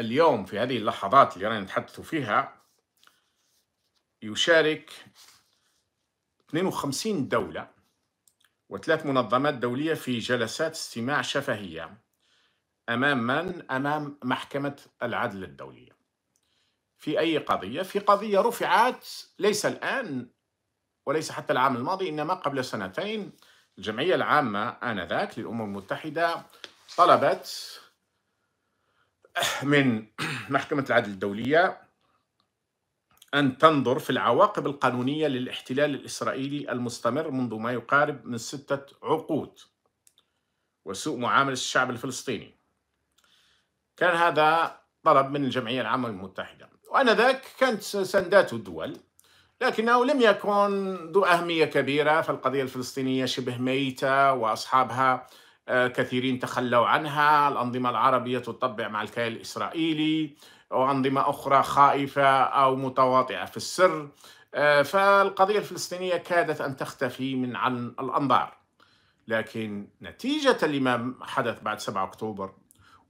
اليوم في هذه اللحظات اللي رانا نتحدث فيها يشارك 52 دولة وثلاث منظمات دولية في جلسات استماع شفهية أمام من؟ أمام محكمة العدل الدولية في أي قضية؟ في قضية رفعت ليس الآن وليس حتى العام الماضي إنما قبل سنتين الجمعية العامة آنذاك للأمم المتحدة طلبت من محكمة العدل الدولية أن تنظر في العواقب القانونية للاحتلال الإسرائيلي المستمر منذ ما يقارب من ستة عقود وسوء معاملة الشعب الفلسطيني كان هذا طلب من الجمعية العامة المتحدة وأنذاك كانت سندات الدول لكنه لم يكن ذو أهمية كبيرة فالقضية الفلسطينية شبه ميتة وأصحابها آه، كثيرين تخلوا عنها الأنظمة العربية تطبع مع الكيان الإسرائيلي وأنظمة أخرى خائفة أو متواطئة في السر آه، فالقضية الفلسطينية كادت أن تختفي من عن الأنظار لكن نتيجة لما حدث بعد 7 أكتوبر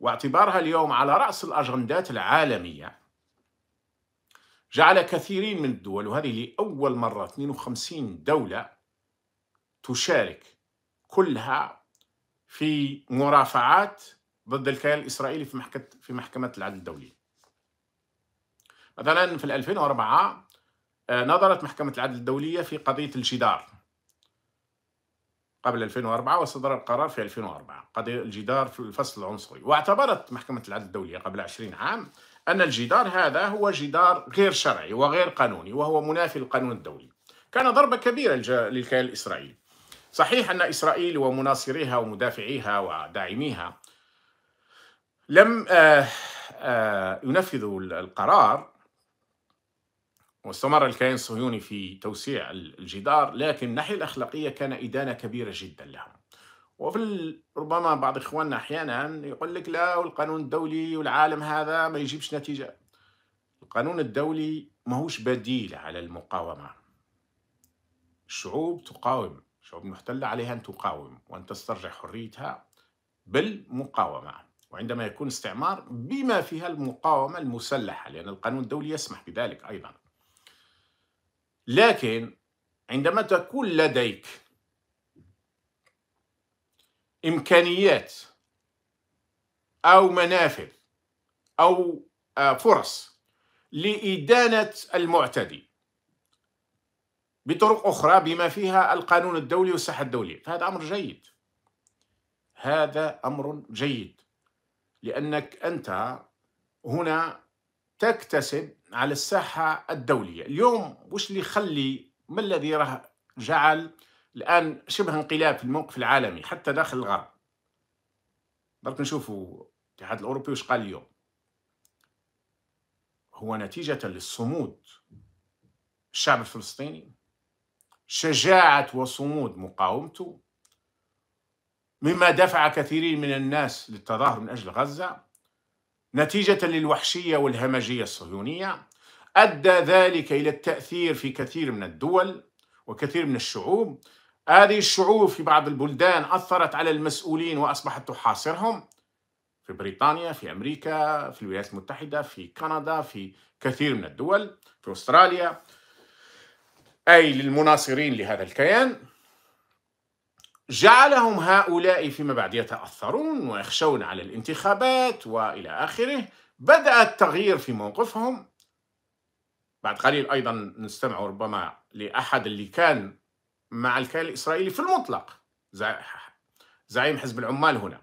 واعتبارها اليوم على رأس الأجندات العالمية جعل كثيرين من الدول وهذه لأول مرة 52 دولة تشارك كلها في مرافعات ضد الكيان الاسرائيلي في محكمه في محكمه العدل الدولية. مثلا في 2004 آه، نظرت محكمه العدل الدوليه في قضيه الجدار قبل 2004 وصدر القرار في 2004 قضية الجدار في الفصل العنصري واعتبرت محكمة العدل الدولية قبل 20 عام أن الجدار هذا هو جدار غير شرعي وغير قانوني وهو منافي للقانون الدولي كان ضربة كبيرة للكيان الإسرائيلي صحيح أن إسرائيل ومناصريها ومدافعيها وداعميها لم آه، آه، ينفذوا القرار واستمر الكيان الصهيوني في توسيع الجدار لكن الناحية الأخلاقية كان إدانة كبيرة جدا لهم وفي ربما بعض إخواننا أحيانا يقول لك لا والقانون الدولي والعالم هذا ما يجيبش نتيجة القانون الدولي ماهوش بديل على المقاومة الشعوب تقاوم الشعوب المحتلة عليها أن تقاوم وأن تسترجع حريتها بالمقاومة وعندما يكون استعمار بما فيها المقاومة المسلحة لأن القانون الدولي يسمح بذلك أيضا لكن عندما تكون لديك إمكانيات أو منافذ أو آه، فرص لإدانة المعتدي بطرق أخرى بما فيها القانون الدولي والصحة الدولية فهذا أمر جيد هذا أمر جيد لأنك أنت هنا تكتسب على الساحة الدولية اليوم وش اللي يخلي ما الذي راه جعل الآن شبه انقلاب في الموقف العالمي حتى داخل الغرب برك نشوفوا الاتحاد الأوروبي وش قال اليوم هو نتيجة للصمود الشعب الفلسطيني شجاعة وصمود مقاومته مما دفع كثيرين من الناس للتظاهر من أجل غزة نتيجة للوحشية والهمجية الصهيونية أدى ذلك إلى التأثير في كثير من الدول وكثير من الشعوب هذه الشعوب في بعض البلدان أثرت على المسؤولين وأصبحت تحاصرهم في بريطانيا في أمريكا في الولايات المتحدة في كندا في كثير من الدول في أستراليا أي للمناصرين لهذا الكيان جعلهم هؤلاء فيما بعد يتأثرون ويخشون على الانتخابات وإلى آخره بدأ التغيير في موقفهم بعد قليل أيضا نستمع ربما لأحد اللي كان مع الكيان الإسرائيلي في المطلق زعيم حزب العمال هنا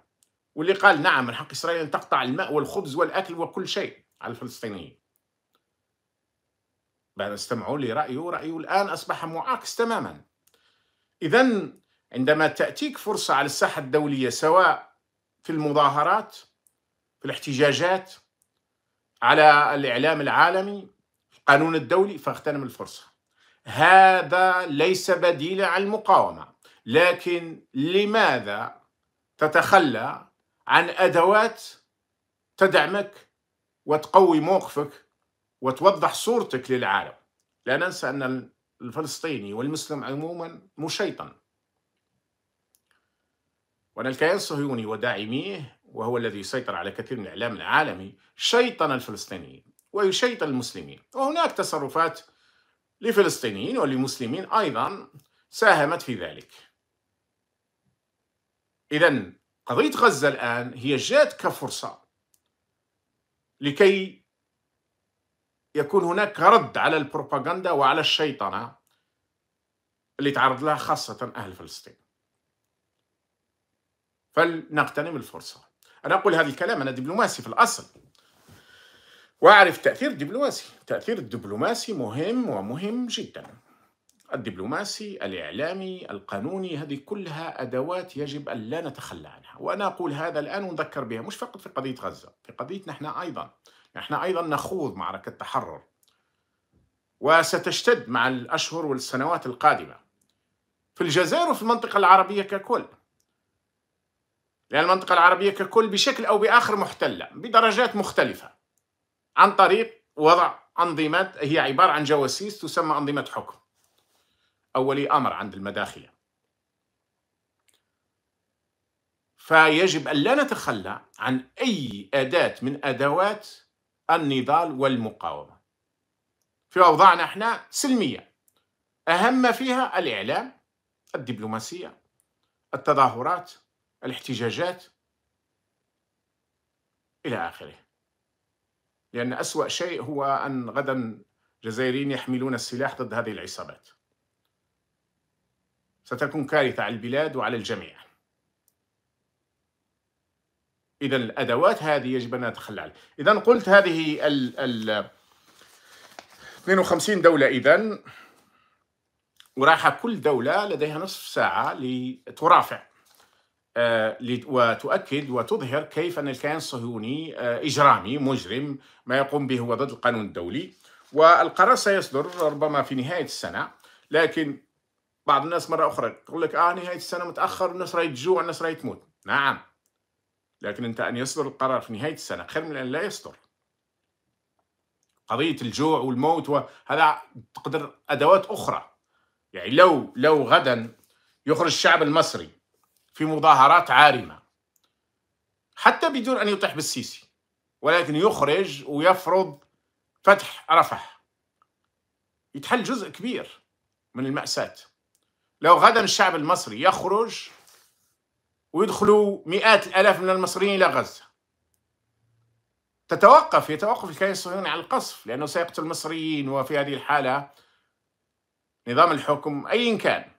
واللي قال نعم من حق إسرائيل أن تقطع الماء والخبز والأكل وكل شيء على الفلسطينيين بعد استمعوا لرأيه رأيه الآن أصبح معاكس تماما إذا عندما تأتيك فرصة على الساحة الدولية سواء في المظاهرات في الاحتجاجات على الإعلام العالمي القانون الدولي فاغتنم الفرصة هذا ليس بديلا عن المقاومة لكن لماذا تتخلى عن أدوات تدعمك وتقوي موقفك وتوضح صورتك للعالم لا ننسى أن الفلسطيني والمسلم عموما مشيطن وأن الكيان الصهيوني وداعميه وهو الذي يسيطر على كثير من الإعلام العالمي شيطن الفلسطينيين ويشيطن المسلمين وهناك تصرفات لفلسطينيين ولمسلمين أيضا ساهمت في ذلك إذا قضية غزة الآن هي جاءت كفرصة لكي يكون هناك رد على البروباغندا وعلى الشيطنة اللي تعرض لها خاصة أهل فلسطين فلنغتنم الفرصة أنا أقول هذا الكلام أنا دبلوماسي في الأصل وأعرف تأثير الدبلوماسي تأثير الدبلوماسي مهم ومهم جدا الدبلوماسي الإعلامي القانوني هذه كلها أدوات يجب أن لا نتخلى عنها وأنا أقول هذا الآن ونذكر بها مش فقط في قضية غزة في قضيتنا نحن أيضا نحن أيضا نخوض معركة تحرر وستشتد مع الأشهر والسنوات القادمة في الجزائر وفي المنطقة العربية ككل لأن المنطقة العربية ككل بشكل أو بآخر محتلة بدرجات مختلفة عن طريق وضع أنظمة هي عبارة عن جواسيس تسمى أنظمة حكم أولي أمر عند المداخلة فيجب أن لا نتخلى عن أي أداة من أدوات النضال والمقاومة في أوضاعنا احنا سلمية أهم فيها الإعلام الدبلوماسية التظاهرات الاحتجاجات إلى آخره لأن أسوأ شيء هو أن غدا جزائريين يحملون السلاح ضد هذه العصابات ستكون كارثة على البلاد وعلى الجميع اذا الادوات هذه يجب ان نتخلى اذا قلت هذه ال ال 52 دوله اذا وراح كل دوله لديها نصف ساعه لترافع آه، وتؤكد وتظهر كيف ان الكيان الصهيوني آه، اجرامي مجرم ما يقوم به هو ضد القانون الدولي والقرار سيصدر ربما في نهايه السنه لكن بعض الناس مره اخرى يقول لك اه نهايه السنه متاخر الناس راهي تجوع الناس راهي تموت نعم لكن أنت أن يصدر القرار في نهاية السنة خير من أن لا يصدر قضية الجوع والموت وهذا تقدر أدوات أخرى يعني لو لو غدا يخرج الشعب المصري في مظاهرات عارمة حتى بدون أن يطيح بالسيسي ولكن يخرج ويفرض فتح رفح يتحل جزء كبير من المأساة لو غدا الشعب المصري يخرج ويدخلوا مئات الآلاف من المصريين إلى غزة تتوقف يتوقف الكيان الصهيوني على القصف لأنه سيقتل المصريين وفي هذه الحالة نظام الحكم أيا كان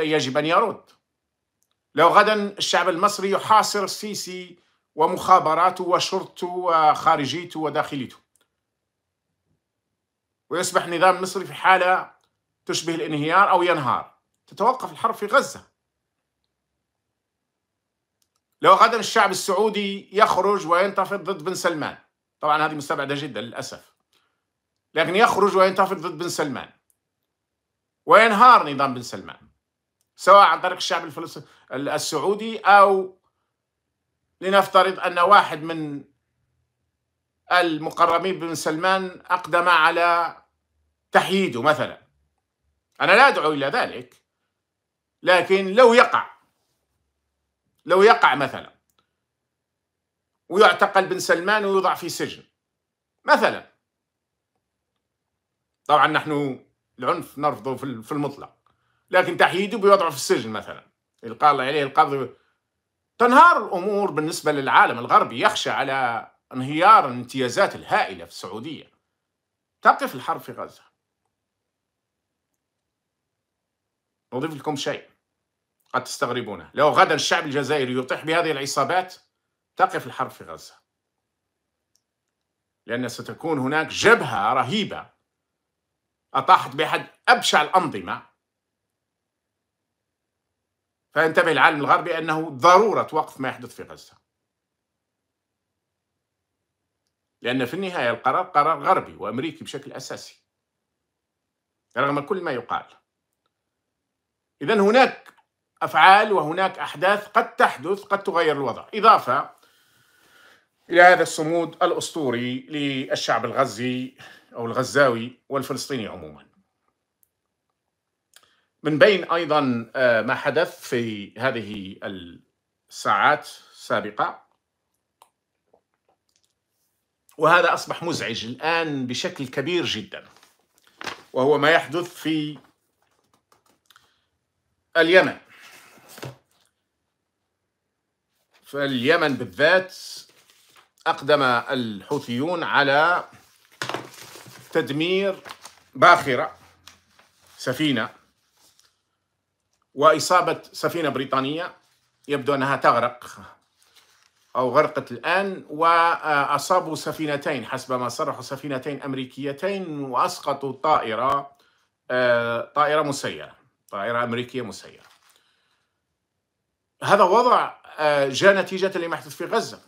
يجب أن يرد لو غدا الشعب المصري يحاصر السيسي ومخابراته وشرطته وخارجيته وداخليته ويصبح نظام مصري في حالة تشبه الانهيار أو ينهار تتوقف الحرب في غزة لو غدا الشعب السعودي يخرج وينتفض ضد بن سلمان طبعا هذه مستبعدة جدا للأسف لكن يخرج وينتفض ضد بن سلمان وينهار نظام بن سلمان سواء عن طريق الشعب الفلسطيني السعودي أو لنفترض أن واحد من المقربين بن سلمان أقدم على تحييده مثلا أنا لا أدعو إلى ذلك لكن لو يقع لو يقع مثلا ويعتقل بن سلمان ويوضع في سجن مثلا طبعا نحن العنف نرفضه في المطلق لكن تحييده بيوضعه في السجن مثلا يلقى الله عليه القبض تنهار الامور بالنسبه للعالم الغربي يخشى على انهيار الامتيازات الهائله في السعوديه تقف الحرب في غزه نضيف لكم شيء قد تستغربونه لو غدا الشعب الجزائري يطيح بهذه العصابات تقف الحرب في غزة لأن ستكون هناك جبهة رهيبة أطاحت بأحد أبشع الأنظمة فينتبه العالم الغربي أنه ضرورة وقف ما يحدث في غزة لأن في النهاية القرار قرار غربي وأمريكي بشكل أساسي رغم كل ما يقال إذا هناك افعال وهناك احداث قد تحدث قد تغير الوضع، اضافه الى هذا الصمود الاسطوري للشعب الغزي او الغزاوي والفلسطيني عموما. من بين ايضا آه، ما حدث في هذه الساعات السابقه وهذا اصبح مزعج الان بشكل كبير جدا وهو ما يحدث في اليمن فاليمن بالذات أقدم الحوثيون على تدمير باخرة سفينة وإصابة سفينة بريطانية يبدو أنها تغرق أو غرقت الآن وأصابوا سفينتين حسب ما صرحوا سفينتين أمريكيتين وأسقطوا طائرة آه، طائرة مسيرة طائرة أمريكية مسيرة هذا وضع آه، جاء نتيجة لما يحدث في غزة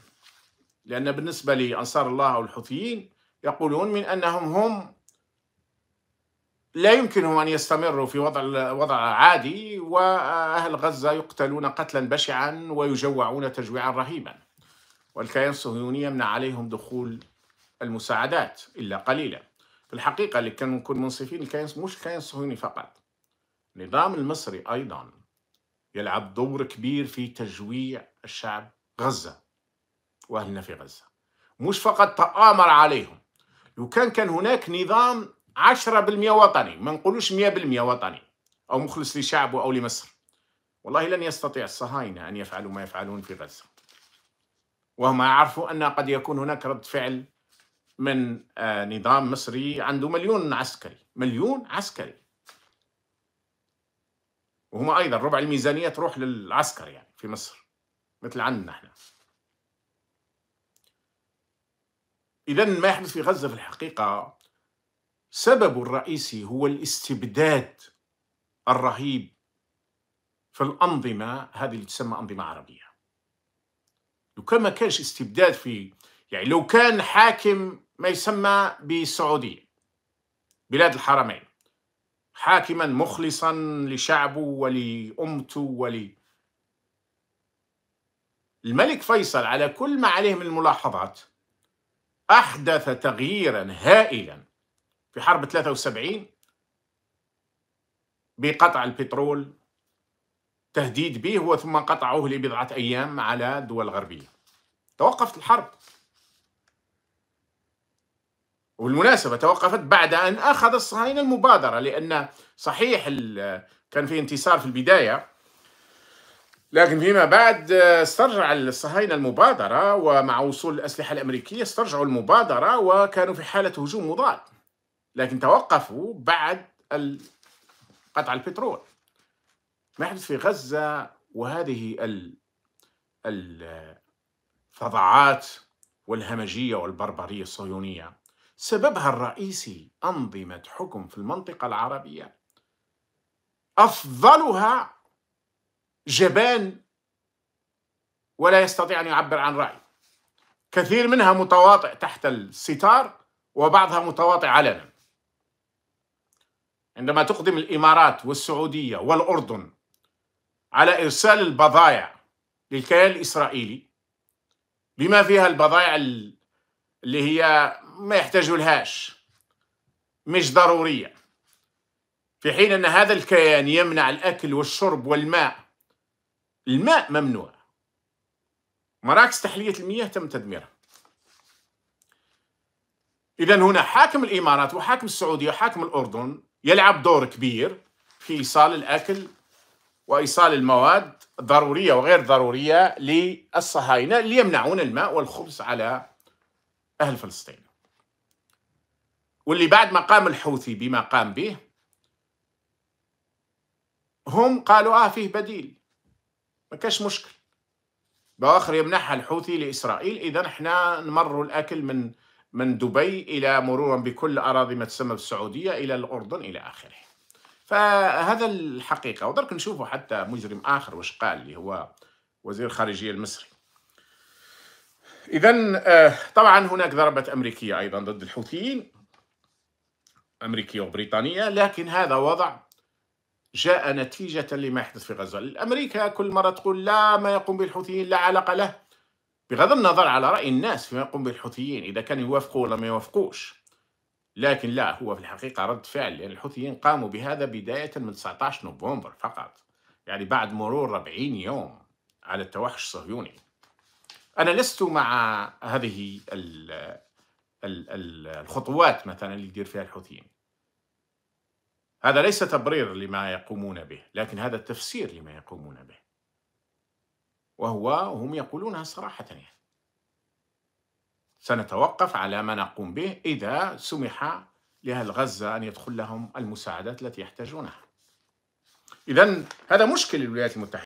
لأن بالنسبة لأنصار الله أو الحوثيين يقولون من أنهم هم لا يمكنهم أن يستمروا في وضع وضع عادي وأهل غزة يقتلون قتلا بشعا ويجوعون تجويعا رهيبا والكيان الصهيوني يمنع عليهم دخول المساعدات إلا قليلا في الحقيقة اللي كانوا نكون منصفين الكيان مش الكيان الصهيوني فقط النظام المصري أيضا يلعب دور كبير في تجويع الشعب غزة وأهلنا في غزة مش فقط تآمر عليهم لو كان كان هناك نظام 10% وطني ما نقولوش 100% وطني أو مخلص لشعبه أو لمصر والله لن يستطيع الصهاينة أن يفعلوا ما يفعلون في غزة وهم يعرفوا أن قد يكون هناك رد فعل من آه، نظام مصري عنده مليون عسكري مليون عسكري وهم ايضا ربع الميزانيه تروح للعسكر يعني في مصر مثل عندنا احنا اذا ما يحدث في غزه في الحقيقه سببه الرئيسي هو الاستبداد الرهيب في الانظمه هذه اللي تسمى انظمه عربيه لو كان ما كانش استبداد في يعني لو كان حاكم ما يسمى بالسعوديه بلاد الحرمين حاكما مخلصا لشعبه ولأمته ولي الملك فيصل على كل ما عليه من الملاحظات أحدث تغييرا هائلا في حرب 73 بقطع البترول تهديد به وثم قطعوه لبضعة أيام على الدول الغربية توقفت الحرب وبالمناسبة توقفت بعد أن أخذ الصهاينة المبادرة لأن صحيح كان في انتصار في البداية لكن فيما بعد استرجع الصهاينة المبادرة ومع وصول الأسلحة الأمريكية استرجعوا المبادرة وكانوا في حالة هجوم مضاد لكن توقفوا بعد قطع البترول ما يحدث في غزة وهذه الفظاعات والهمجية والبربرية الصهيونية سببها الرئيسي أنظمة حكم في المنطقة العربية أفضلها جبان ولا يستطيع أن يعبر عن رأي كثير منها متواطئ تحت الستار وبعضها متواطئ علنا عندما تقدم الإمارات والسعودية والأردن على إرسال البضائع للكيان الإسرائيلي بما فيها البضائع اللي هي ما يحتاجوا لهاش مش ضرورية في حين أن هذا الكيان يمنع الأكل والشرب والماء الماء ممنوع مراكز تحلية المياه تم تدميرها إذا هنا حاكم الإمارات وحاكم السعودية وحاكم الأردن يلعب دور كبير في إيصال الأكل وإيصال المواد الضرورية وغير ضرورية للصهاينة اللي يمنعون الماء والخبز على أهل فلسطين واللي بعد ما قام الحوثي بما قام به هم قالوا آه فيه بديل ما كاش مشكل بواخر يمنحها الحوثي لإسرائيل إذا احنا نمروا الأكل من من دبي إلى مرورا بكل أراضي ما تسمى بالسعودية إلى الأردن إلى آخره فهذا الحقيقة ودرك نشوفوا حتى مجرم آخر وش قال اللي هو وزير خارجية المصري اذا آه، طبعا هناك ضربات امريكيه ايضا ضد الحوثيين امريكيه وبريطانيه لكن هذا وضع جاء نتيجه لما يحدث في غزه الامريكا كل مره تقول لا ما يقوم به الحوثيين لا علاقه له بغض النظر على راي الناس فيما يقوم بالحوثيين اذا كانوا يوافقوا ولا ما يوافقوش لكن لا هو في الحقيقه رد فعل لان يعني الحوثيين قاموا بهذا بدايه من 19 نوفمبر فقط يعني بعد مرور 40 يوم على التوحش الصهيوني أنا لست مع هذه ال ال ال الخطوات مثلا اللي يدير فيها الحوثيين هذا ليس تبرير لما يقومون به لكن هذا التفسير لما يقومون به وهو هم يقولونها صراحة يعني سنتوقف على ما نقوم به إذا سمح لأهل غزة أن يدخل لهم المساعدات التي يحتاجونها إذا هذا مشكل الولايات المتحدة